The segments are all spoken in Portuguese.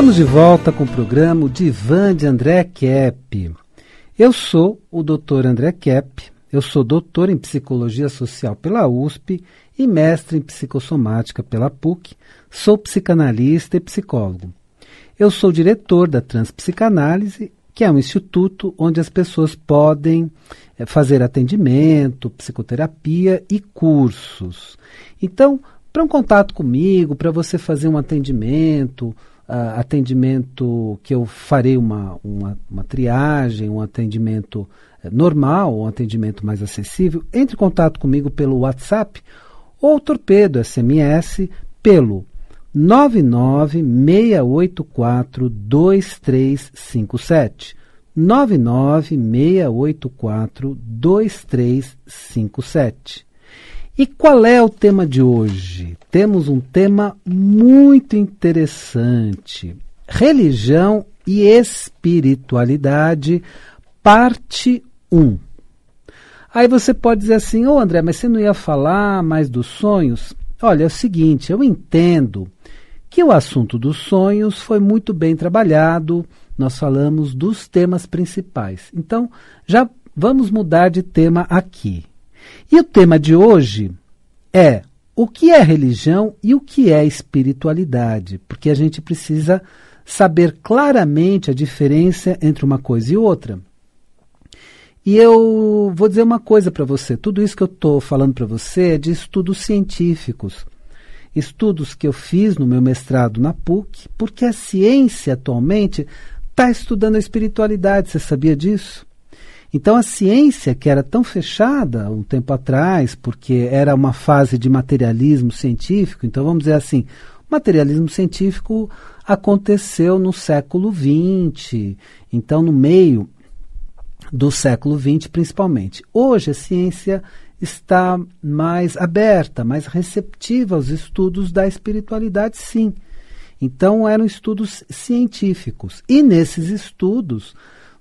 Estamos de volta com o programa Divan de André Kepp. Eu sou o Dr. André Kepp, eu sou doutor em Psicologia Social pela USP e mestre em Psicossomática pela PUC, sou psicanalista e psicólogo. Eu sou diretor da Transpsicanálise, que é um instituto onde as pessoas podem eh, fazer atendimento, psicoterapia e cursos. Então, para um contato comigo, para você fazer um atendimento, uh, atendimento que eu farei uma, uma, uma triagem, um atendimento eh, normal, um atendimento mais acessível, entre em contato comigo pelo WhatsApp ou torpedo SMS pelo 996842357. 996842357. E qual é o tema de hoje? Temos um tema muito interessante: religião e espiritualidade, parte 1. Aí você pode dizer assim: Ô oh, André, mas você não ia falar mais dos sonhos? Olha, é o seguinte, eu entendo que o assunto dos sonhos foi muito bem trabalhado, nós falamos dos temas principais. Então, já vamos mudar de tema aqui. E o tema de hoje é o que é religião e o que é espiritualidade, porque a gente precisa saber claramente a diferença entre uma coisa e outra. E eu vou dizer uma coisa para você: tudo isso que eu estou falando para você é de estudos científicos. Estudos que eu fiz no meu mestrado na PUC, porque a ciência atualmente está estudando a espiritualidade. Você sabia disso? Então a ciência, que era tão fechada um tempo atrás, porque era uma fase de materialismo científico, então vamos dizer assim, materialismo científico aconteceu no século XX, então no meio do século XX principalmente. Hoje a ciência está mais aberta, mais receptiva aos estudos da espiritualidade, sim. Então eram estudos científicos. E nesses estudos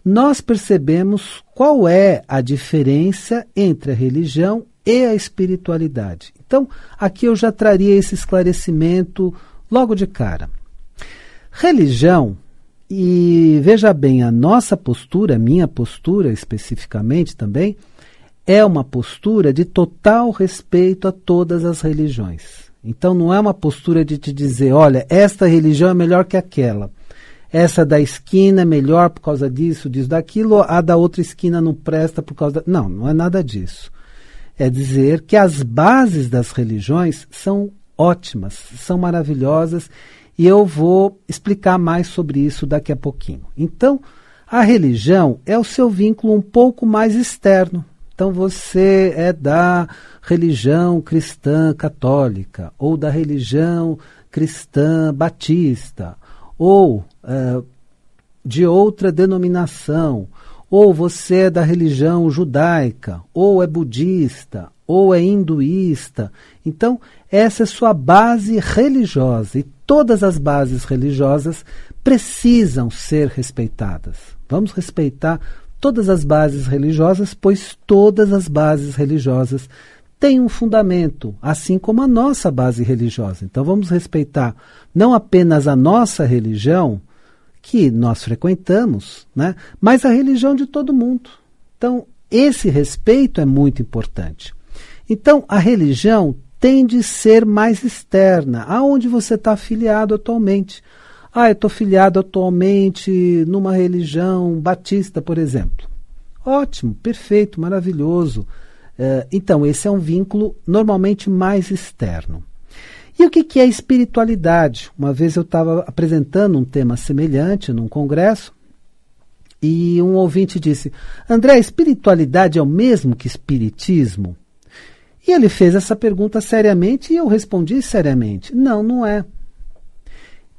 nós percebemos qual é a diferença entre a religião e a espiritualidade. Então, aqui eu já traria esse esclarecimento logo de cara. Religião, e veja bem, a nossa postura, minha postura especificamente também, é uma postura de total respeito a todas as religiões. Então não é uma postura de te dizer, olha, esta religião é melhor que aquela essa da esquina é melhor por causa disso, disso, daquilo, a da outra esquina não presta por causa. Da... Não, não é nada disso. É dizer que as bases das religiões são ótimas, são maravilhosas e eu vou explicar mais sobre isso daqui a pouquinho. Então, a religião é o seu vínculo um pouco mais externo. Então, você é da religião cristã católica, ou da religião cristã batista, ou uh, de outra denominação, ou você é da religião judaica, ou é budista, ou é hinduísta. Então, essa é sua base religiosa e todas as bases religiosas precisam ser respeitadas. Vamos respeitar todas as bases religiosas, pois todas as bases religiosas têm um fundamento, assim como a nossa base religiosa. Então, vamos respeitar não apenas a nossa religião, que nós frequentamos, né? mas a religião de todo mundo. Então, esse respeito é muito importante. Então, a religião tem de ser mais externa, aonde você está afiliado atualmente. Ah, eu estou filiado atualmente numa religião batista, por exemplo. Ótimo, perfeito, maravilhoso. Eh, então, esse é um vínculo normalmente mais externo. E o que, é espiritualidade? Uma vez eu estava apresentando um tema semelhante num congresso e um ouvinte disse: André, espiritualidade é o mesmo que espiritismo? E ele fez essa pergunta seriamente e eu respondi seriamente: Não, não é.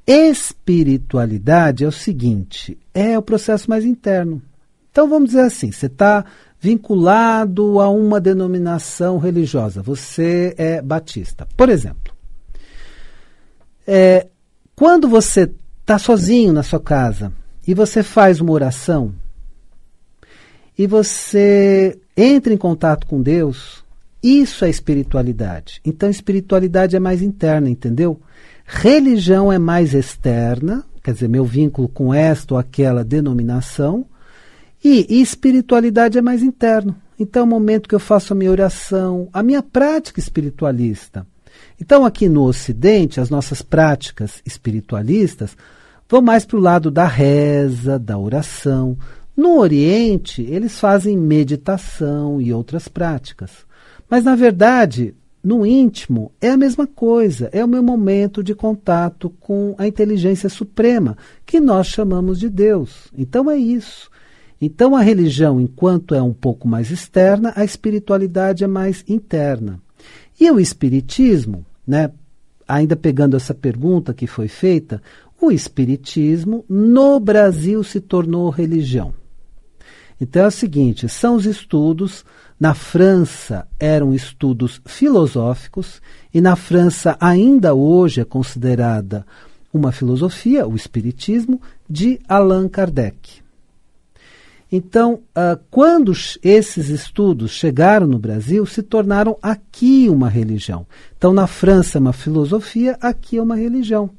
Espiritualidade é o seguinte: é o processo mais interno. Então vamos dizer assim: você está vinculado a uma denominação religiosa, você é batista, por exemplo. É, quando você está sozinho na sua casa e você faz uma oração e você entra em contato com Deus, isso é espiritualidade. Então, espiritualidade é mais interna, entendeu? Religião é mais externa, quer dizer, meu vínculo com esta ou aquela denominação, e espiritualidade é mais interno. Então, é o momento que eu faço a minha oração, a minha prática espiritualista. Então, aqui no Ocidente, as nossas práticas espiritualistas vão mais para o lado da reza, da oração. No Oriente, eles fazem meditação e outras práticas. Mas, na verdade, no íntimo, é a mesma coisa, é o meu momento de contato com a inteligência suprema, que nós chamamos de Deus. Então, é isso. Então, a religião, enquanto é um pouco mais externa, a espiritualidade é mais interna. E o Espiritismo, né, ainda pegando essa pergunta que foi feita, o Espiritismo no Brasil se tornou religião. Então é o seguinte: são os estudos. Na França eram estudos filosóficos, e na França ainda hoje é considerada uma filosofia, o Espiritismo, de Allan Kardec. Então, ah, quando esses estudos chegaram no Brasil, se tornaram aqui uma religião. Então, na França é uma filosofia, aqui é uma religião.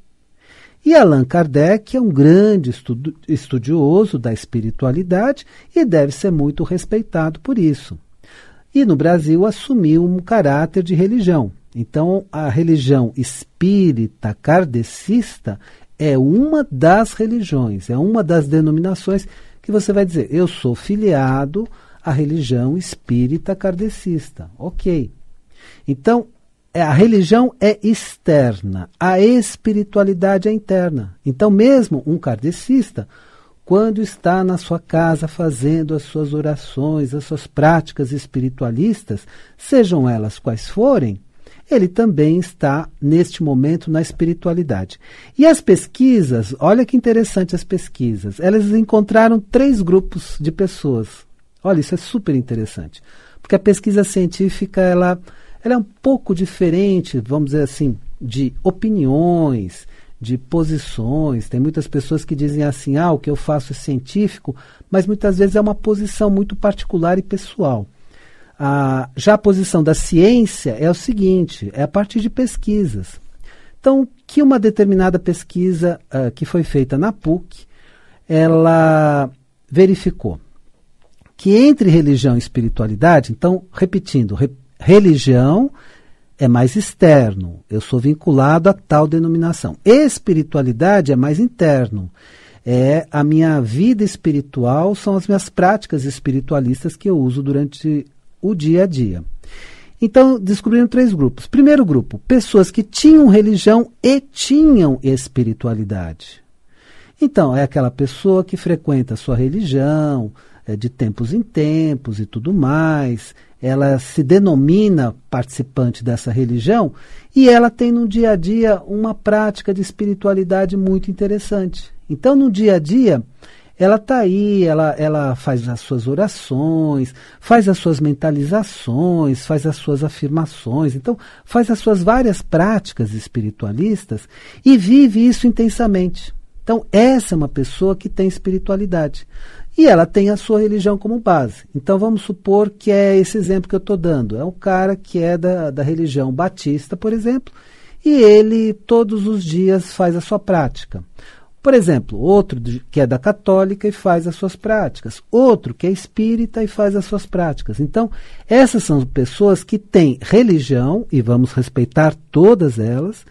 E Allan Kardec é um grande estudioso da espiritualidade e deve ser muito respeitado por isso. E no Brasil assumiu um caráter de religião. Então, a religião espírita kardecista é uma das religiões, é uma das denominações que você vai dizer, eu sou filiado à religião espírita kardecista. Ok. Então, é, a religião é externa, a espiritualidade é interna. Então, mesmo um kardecista, quando está na sua casa fazendo as suas orações, as suas práticas espiritualistas, sejam elas quais forem, ele também está, neste momento, na espiritualidade. E as pesquisas, olha que interessante as pesquisas, elas encontraram três grupos de pessoas. Olha, isso é super interessante, porque a pesquisa científica ela, ela é um pouco diferente, vamos dizer assim, de opiniões, de posições. Tem muitas pessoas que dizem assim: ah, o que eu faço é científico, mas muitas vezes é uma posição muito particular e pessoal. A, já a posição da ciência é o seguinte: é a partir de pesquisas. Então, que uma determinada pesquisa uh, que foi feita na PUC, ela verificou que entre religião e espiritualidade, então, repetindo, re, religião é mais externo, eu sou vinculado a tal denominação. Espiritualidade é mais interno. É a minha vida espiritual, são as minhas práticas espiritualistas que eu uso durante o dia a dia. Então, descobriram três grupos. Primeiro grupo, pessoas que tinham religião e tinham espiritualidade. Então, é aquela pessoa que frequenta a sua religião, é, de tempos em tempos e tudo mais. Ela se denomina participante dessa religião e ela tem no dia a dia uma prática de espiritualidade muito interessante. Então, no dia a dia, ela está aí, ela, ela faz as suas orações, faz as suas mentalizações, faz as suas afirmações, então faz as suas várias práticas espiritualistas e vive isso intensamente. Então, essa é uma pessoa que tem espiritualidade. E ela tem a sua religião como base. Então, vamos supor que é esse exemplo que eu estou dando. É um cara que é da, da religião batista, por exemplo, e ele todos os dias faz a sua prática. Por exemplo, outro que é da católica e faz as suas práticas, outro que é espírita e faz as suas práticas. Então, essas são pessoas que têm religião, e vamos respeitar todas elas,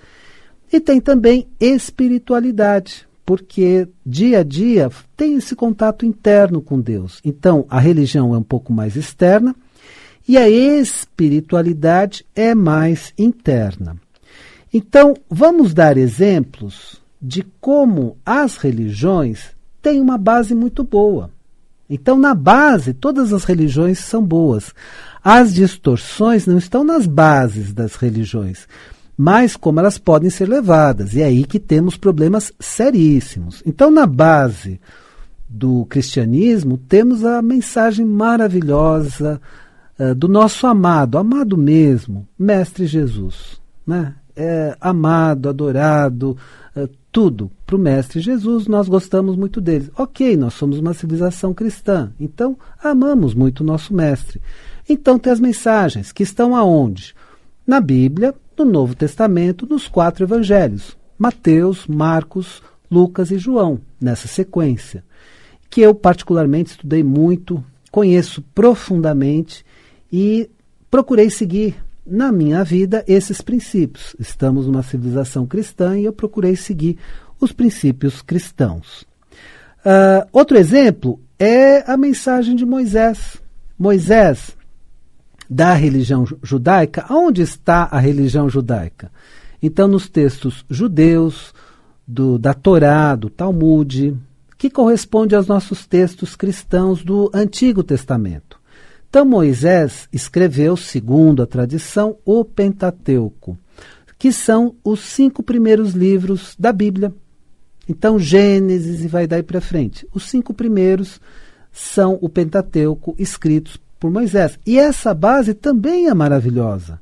e tem também espiritualidade, porque dia a dia tem esse contato interno com Deus. Então, a religião é um pouco mais externa e a espiritualidade é mais interna. Então, vamos dar exemplos de como as religiões têm uma base muito boa. Então, na base, todas as religiões são boas. As distorções não estão nas bases das religiões, mas como elas podem ser levadas. E é aí que temos problemas seríssimos. Então, na base do cristianismo, temos a mensagem maravilhosa uh, do nosso amado, amado mesmo, Mestre Jesus. Né? é, amado, adorado, é, tudo para o Mestre Jesus, nós gostamos muito dele. Ok, nós somos uma civilização cristã, então amamos muito o nosso Mestre. Então tem as mensagens, que estão aonde? Na Bíblia, no Novo Testamento, nos quatro evangelhos: Mateus, Marcos, Lucas e João, nessa sequência. Que eu, particularmente, estudei muito, conheço profundamente e procurei seguir na minha vida esses princípios. Estamos numa civilização cristã e eu procurei seguir os princípios cristãos. Uh, outro exemplo é a mensagem de Moisés. Moisés, da religião judaica, onde está a religião judaica? Então, nos textos judeus, do, da Torá, do Talmud, que corresponde aos nossos textos cristãos do Antigo Testamento. Então Moisés escreveu, segundo a tradição, o Pentateuco, que são os cinco primeiros livros da Bíblia. Então Gênesis e vai daí para frente. Os cinco primeiros são o Pentateuco escritos por Moisés. E essa base também é maravilhosa.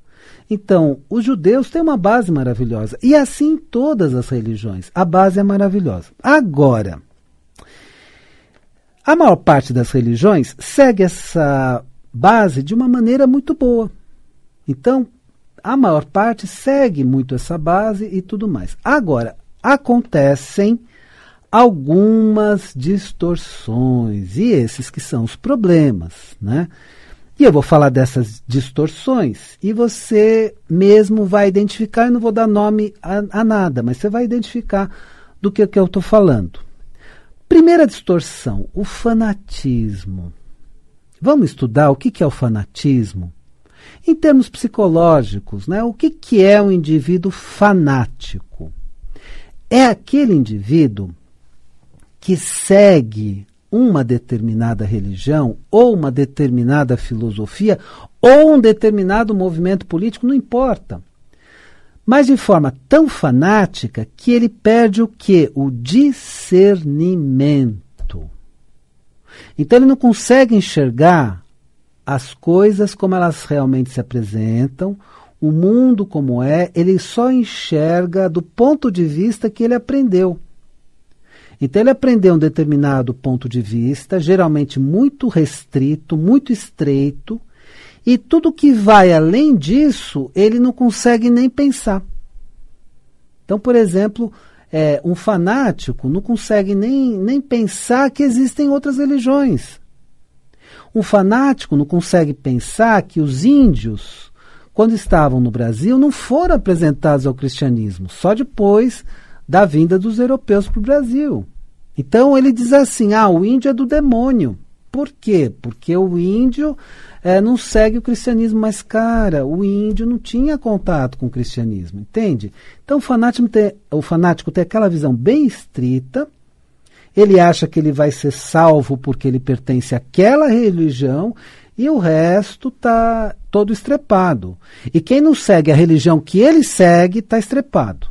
Então, os judeus têm uma base maravilhosa. E é assim todas as religiões. A base é maravilhosa. Agora, a maior parte das religiões segue essa base de uma maneira muito boa. Então, a maior parte segue muito essa base e tudo mais. Agora, acontecem algumas distorções, e esses que são os problemas, né? E eu vou falar dessas distorções e você mesmo vai identificar, eu não vou dar nome a, a nada, mas você vai identificar do que, que eu estou falando. Primeira distorção, o fanatismo. Vamos estudar o que é o fanatismo? Em termos psicológicos, né, o que, que é um indivíduo fanático? É aquele indivíduo que segue uma determinada religião ou uma determinada filosofia ou um determinado movimento político, não importa. Mas de forma tão fanática que ele perde o que? O discernimento. Então ele não consegue enxergar as coisas como elas realmente se apresentam, o mundo como é, ele só enxerga do ponto de vista que ele aprendeu. Então ele aprendeu um determinado ponto de vista, geralmente muito restrito, muito estreito, e tudo que vai além disso, ele não consegue nem pensar. Então, por exemplo, é, um fanático não consegue nem, nem pensar que existem outras religiões. Um fanático não consegue pensar que os índios, quando estavam no Brasil, não foram apresentados ao cristianismo, só depois da vinda dos europeus para o Brasil. Então ele diz assim: ah, o índio é do demônio. Por quê? Porque o índio é, não segue o cristianismo. Mas, cara, o índio não tinha contato com o cristianismo, entende? Então, o fanático tem, o fanático tem aquela visão bem estrita, ele acha que ele vai ser salvo porque ele pertence àquela religião e o resto tá todo estrepado. E quem não segue a religião que ele segue está estrepado.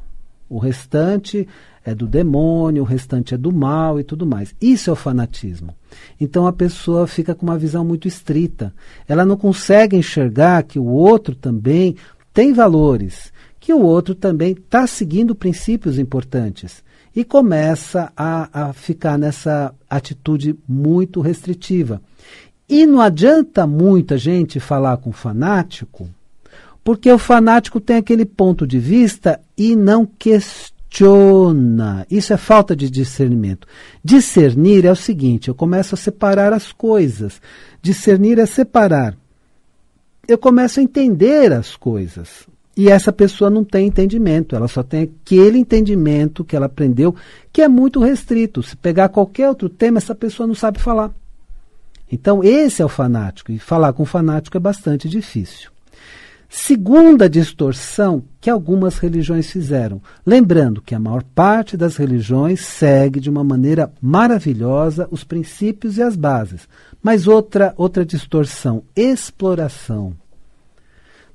O restante é do demônio, o restante é do mal e tudo mais. Isso é o fanatismo. Então a pessoa fica com uma visão muito estrita. Ela não consegue enxergar que o outro também tem valores, que o outro também está seguindo princípios importantes. E começa a, a ficar nessa atitude muito restritiva. E não adianta muito a gente falar com fanático, porque o fanático tem aquele ponto de vista e não questiona Chona. Isso é falta de discernimento. Discernir é o seguinte: eu começo a separar as coisas. Discernir é separar. Eu começo a entender as coisas. E essa pessoa não tem entendimento, ela só tem aquele entendimento que ela aprendeu, que é muito restrito. Se pegar qualquer outro tema, essa pessoa não sabe falar. Então, esse é o fanático, e falar com fanático é bastante difícil. Segunda distorção que algumas religiões fizeram. Lembrando que a maior parte das religiões segue de uma maneira maravilhosa os princípios e as bases. Mas outra, outra distorção, exploração.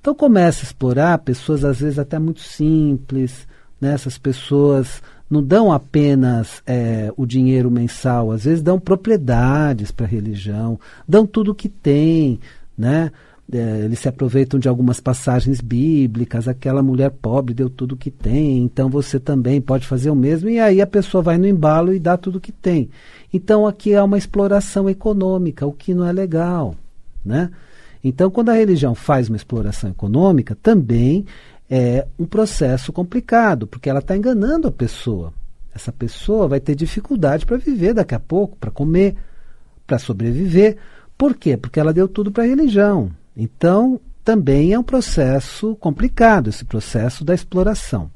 Então começa a explorar pessoas às vezes até muito simples, né? essas pessoas não dão apenas é, o dinheiro mensal, às vezes dão propriedades para a religião, dão tudo o que tem, né? é, eles se aproveitam de algumas passagens bíblicas, aquela mulher pobre deu tudo que tem, então você também pode fazer o mesmo, e aí a pessoa vai no embalo e dá tudo que tem. Então aqui é uma exploração econômica, o que não é legal. Né? Então, quando a religião faz uma exploração econômica, também é um processo complicado, porque ela está enganando a pessoa. Essa pessoa vai ter dificuldade para viver daqui a pouco, para comer, para sobreviver. Por quê? Porque ela deu tudo para a religião. Então, também é um processo complicado, esse processo da exploração.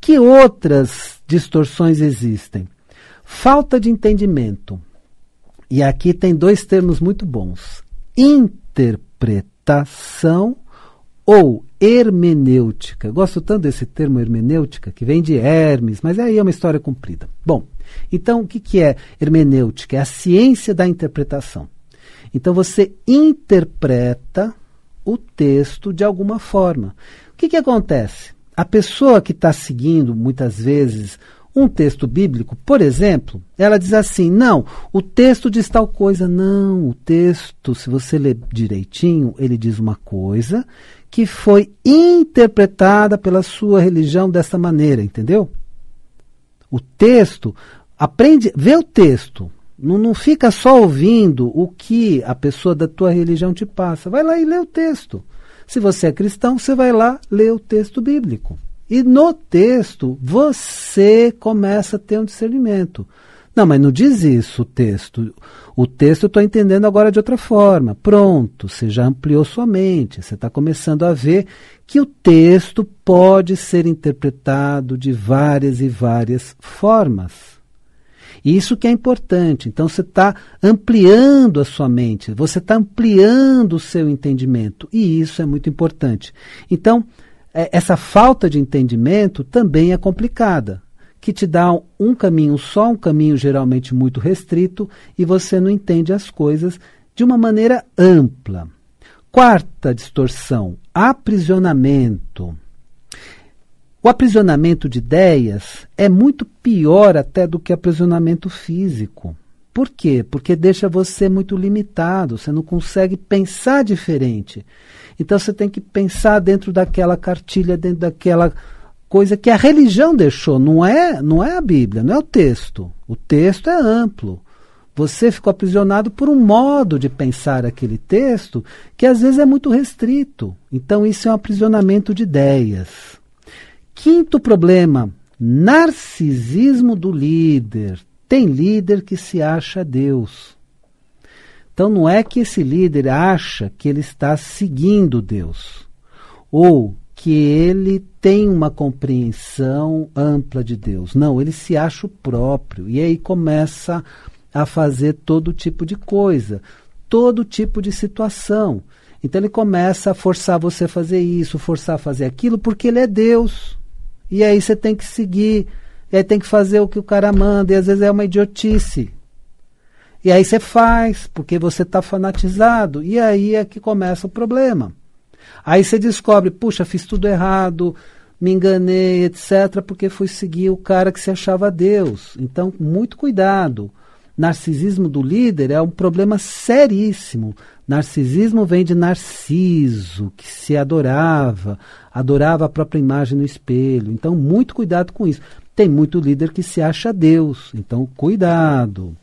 Que outras distorções existem? Falta de entendimento. E aqui tem dois termos muito bons: interpretação ou hermenêutica. Eu gosto tanto desse termo hermenêutica, que vem de Hermes, mas aí é uma história comprida. Bom, então o que, que é hermenêutica? É a ciência da interpretação. Então você interpreta o texto de alguma forma. O que, que acontece? A pessoa que está seguindo, muitas vezes, um texto bíblico, por exemplo, ela diz assim: não, o texto diz tal coisa. Não, o texto, se você ler direitinho, ele diz uma coisa que foi interpretada pela sua religião dessa maneira, entendeu? O texto, aprende, vê o texto, não, não fica só ouvindo o que a pessoa da tua religião te passa. Vai lá e lê o texto. Se você é cristão, você vai lá ler o texto bíblico. E no texto, você começa a ter um discernimento. Não, mas não diz isso o texto. O texto eu estou entendendo agora de outra forma. Pronto, você já ampliou sua mente, você está começando a ver que o texto pode ser interpretado de várias e várias formas. E isso que é importante. Então você está ampliando a sua mente, você está ampliando o seu entendimento. E isso é muito importante. Então, é, essa falta de entendimento também é complicada que te dá um caminho só, um caminho geralmente muito restrito, e você não entende as coisas de uma maneira ampla. Quarta distorção: aprisionamento. O aprisionamento de ideias é muito pior até do que aprisionamento físico. Por quê? Porque deixa você muito limitado, você não consegue pensar diferente. Então você tem que pensar dentro daquela cartilha, dentro daquela coisa que a religião deixou, não é, não é a Bíblia, não é o texto. O texto é amplo. Você ficou aprisionado por um modo de pensar aquele texto que às vezes é muito restrito. Então isso é um aprisionamento de ideias. Quinto problema: narcisismo do líder. Tem líder que se acha Deus. Então não é que esse líder acha que ele está seguindo Deus ou que ele tem uma compreensão ampla de Deus. Não, ele se acha o próprio e aí começa a fazer todo tipo de coisa, todo tipo de situação. Então ele começa a forçar você a fazer isso, forçar a fazer aquilo, porque ele é Deus. E aí você tem que seguir, e aí tem que fazer o que o cara manda, e às vezes é uma idiotice. E aí você faz, porque você está fanatizado, e aí é que começa o problema. Aí você descobre, puxa, fiz tudo errado, me enganei, etc., porque fui seguir o cara que se achava Deus. Então, muito cuidado narcisismo do líder é um problema seríssimo. Narcisismo vem de narciso, que se adorava, adorava a própria imagem no espelho. Então, muito cuidado com isso. Tem muito líder que se acha Deus, então cuidado.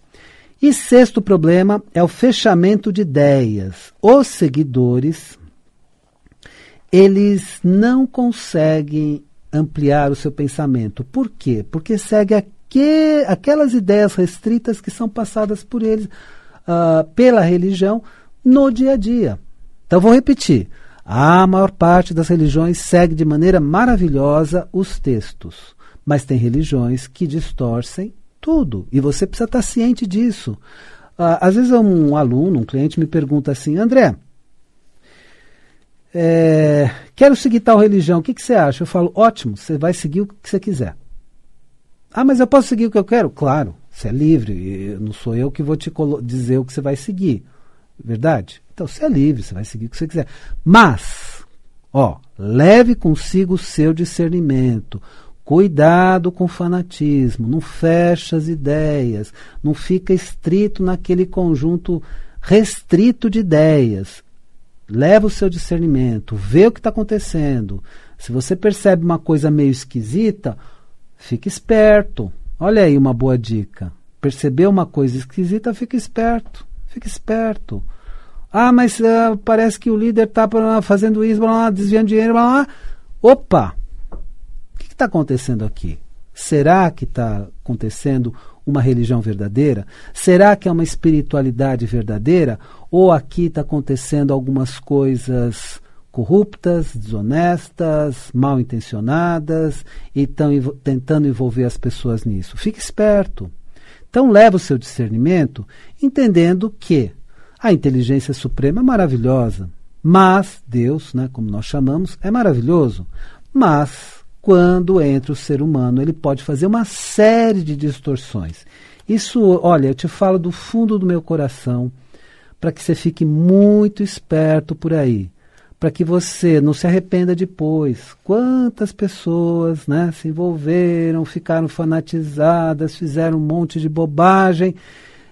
E sexto problema é o fechamento de ideias. Os seguidores eles não conseguem ampliar o seu pensamento. Por quê? Porque segue a que aquelas ideias restritas que são passadas por eles uh, pela religião no dia a dia. Então vou repetir. A maior parte das religiões segue de maneira maravilhosa os textos, mas tem religiões que distorcem tudo e você precisa estar ciente disso. Uh, às vezes um aluno, um cliente me pergunta assim, André, é, quero seguir tal religião, o que, que você acha? Eu falo, ótimo, você vai seguir o que você quiser. Ah, mas eu posso seguir o que eu quero? Claro, você é livre, não sou eu que vou te dizer o que você vai seguir. Verdade? Então você é livre, você vai seguir o que você quiser. Mas, ó, leve consigo o seu discernimento. Cuidado com o fanatismo, não fecha as ideias, não fica estrito naquele conjunto restrito de ideias. Leva o seu discernimento, vê o que está acontecendo. Se você percebe uma coisa meio esquisita, Fique esperto. Olha aí uma boa dica. Percebeu uma coisa esquisita, fica esperto. Fica esperto. Ah, mas uh, parece que o líder está fazendo isso, blá, blá, desviando dinheiro, blá, blá. Opa! O que está acontecendo aqui? Será que está acontecendo uma religião verdadeira? Será que é uma espiritualidade verdadeira? Ou aqui está acontecendo algumas coisas corruptas, desonestas, mal intencionadas e estão tentando envolver as pessoas nisso. Fique esperto. Então, leva o seu discernimento entendendo que a inteligência suprema é maravilhosa, mas Deus, né, como nós chamamos, é maravilhoso. Mas quando entra o ser humano, ele pode fazer uma série de distorções. Isso, olha, eu te falo do fundo do meu coração para que você fique muito esperto por aí para que você não se arrependa depois. Quantas pessoas né, se envolveram, ficaram fanatizadas, fizeram um monte de bobagem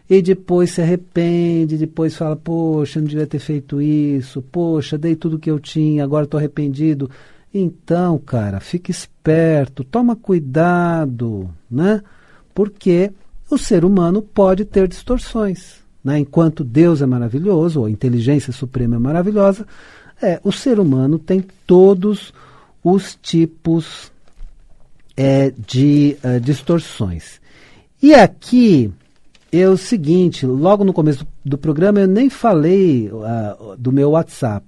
e depois se arrepende, depois fala, poxa, não devia ter feito isso, poxa, dei tudo que eu tinha, agora estou arrependido. Então, cara, fique esperto, toma cuidado, né? Porque o ser humano pode ter distorções. Né? Enquanto Deus é maravilhoso, ou a inteligência suprema é maravilhosa, é, o ser humano tem todos os tipos é, de é, distorções. E aqui é o seguinte, logo no começo do, do programa eu nem falei uh, do meu WhatsApp.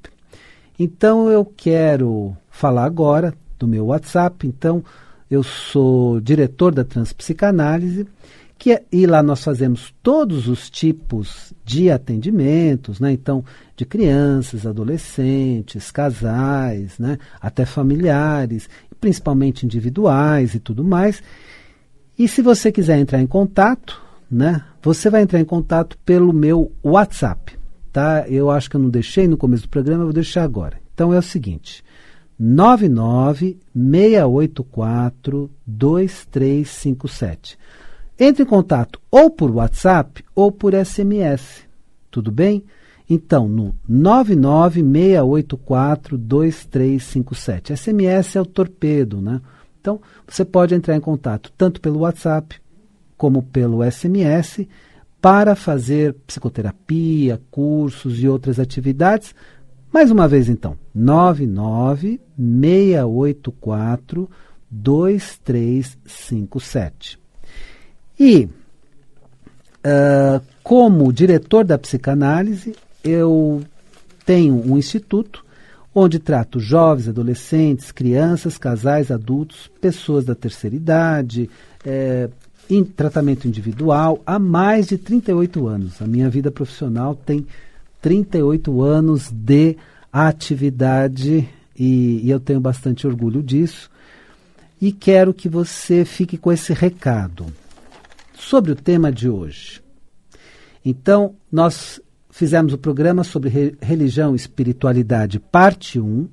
Então eu quero falar agora do meu WhatsApp. Então eu sou diretor da Transpsicanálise que é, e lá nós fazemos todos os tipos de atendimentos, né? Então, de crianças, adolescentes, casais, né? Até familiares, principalmente individuais e tudo mais. E se você quiser entrar em contato, né? Você vai entrar em contato pelo meu WhatsApp, tá? Eu acho que eu não deixei no começo do programa, eu vou deixar agora. Então é o seguinte: 2357. Entre em contato ou por WhatsApp ou por SMS. Tudo bem? Então, no 996842357. SMS é o torpedo, né? Então, você pode entrar em contato tanto pelo WhatsApp como pelo SMS para fazer psicoterapia, cursos e outras atividades. Mais uma vez, então, 996842357. E, uh, como diretor da psicanálise, eu tenho um instituto onde trato jovens, adolescentes, crianças, casais, adultos, pessoas da terceira idade, é, em tratamento individual há mais de 38 anos. A minha vida profissional tem 38 anos de atividade e, e eu tenho bastante orgulho disso. E quero que você fique com esse recado sobre o tema de hoje. Então, nós fizemos o programa sobre religião e espiritualidade, parte 1,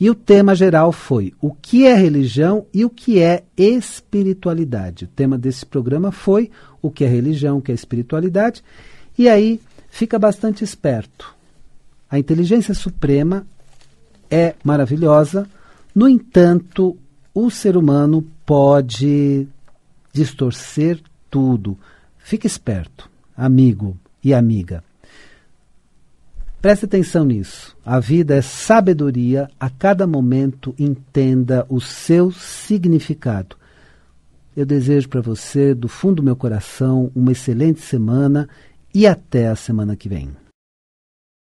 e o tema geral foi o que é religião e o que é espiritualidade. O tema desse programa foi o que é religião, o que é espiritualidade, e aí fica bastante esperto. A inteligência suprema é maravilhosa, no entanto, o ser humano pode distorcer tudo. Fique esperto, amigo e amiga. Preste atenção nisso. A vida é sabedoria, a cada momento entenda o seu significado. Eu desejo para você, do fundo do meu coração, uma excelente semana e até a semana que vem.